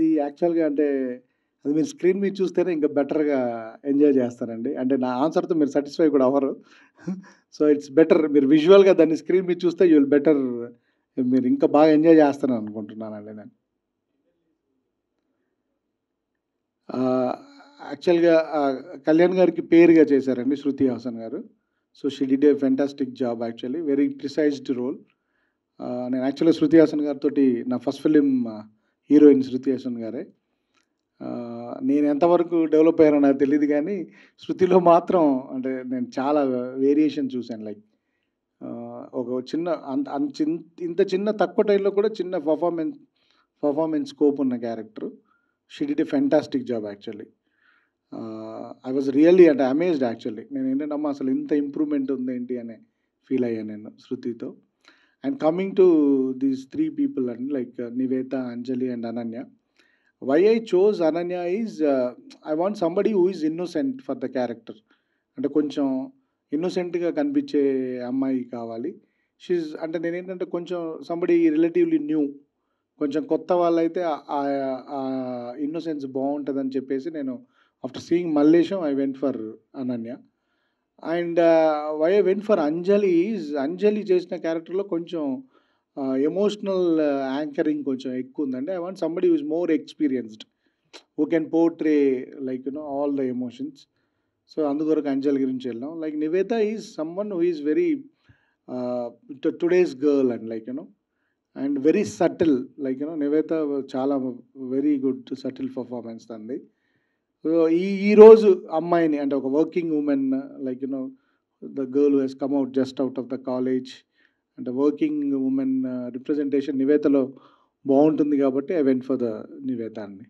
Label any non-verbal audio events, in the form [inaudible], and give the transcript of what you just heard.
అది యాక్చువల్గా అంటే అది మీరు స్క్రీన్ మీద చూస్తేనే ఇంకా బెటర్గా ఎంజాయ్ చేస్తారండి అంటే నా ఆన్సర్తో మీరు సాటిస్ఫై కూడా అవ్వరు [laughs] సో ఇట్స్ బెటర్ మీరు విజువల్గా దాన్ని స్క్రీన్ మీద చూస్తే యూ విల్ బెటర్ మీరు ఇంకా బాగా ఎంజాయ్ చేస్తారని అనుకుంటున్నానండి నేను యాక్చువల్గా కళ్యాణ్ గారికి పేరుగా చేశారండి శృతి హాసన్ గారు so she did a fantastic job actually very precised role నేను యాక్చువల్గా శృతి హాసన్ గారితో నా first film heroine Shruti Haasan గారే నేను ఎంతవరకు డెవలప్ అయ్యానో నాకు తెలియదు కానీ శృతిలో మాత్రం అంటే నేను చాలా వేరియేషన్ చూశాను లైక్ ఒక చిన్న అంత అంత ఇంత చిన్న తక్కువ టైంలో కూడా చిన్న పర్ఫార్మెన్స్ పర్ఫార్మెన్స్ స్కోప్ ఉన్న character she a a fantastic job actually I was really అంటే అమేజ్డ్ యాక్చువల్లీ నేను ఏంటంటే అమ్మా అసలు ఇంత ఇంప్రూవ్మెంట్ ఉందేంటి అనే ఫీల్ అయ్యాను నేను శృతితో and coming to these three people and like Nivetha Anjali and Ananya why I chose Ananya is I want somebody who is innocent for the character అంటే కొంచెం ఇన్నోసెంట్గా కనిపించే అమ్మాయి కావాలి షీజ్ అంటే నేనేంటంటే కొంచెం సంబడి రిలేటివ్లీ న్యూ కొంచెం కొత్త వాళ్ళైతే ఇన్నోసెన్స్ బాగుంటుందని చెప్పేసి నేను after seeing Mallesham I went for Ananya and we went for Anjali Anjali చేసిన క్యారెక్టర్లో కొంచెం ఎమోషనల్ యాంకరింగ్ కొంచెం ఎక్కువ ఉందండి I want somebody is more experienced who can portray like know all the emotions so అందుకొరకు అంజలి గురించి వెళ్ళాం like Nivetha is someone who is very today's girl and like you know and very subtle like you know Nivetha చాలా very good subtle performance అండి ఈ ఈరోజు అమ్మాయిని అంటే ఒక working women like you know the girl has come out just out of the college అంటే working women representation నివేతలో బాగుంటుంది కాబట్టి I went for the Nivetha అండి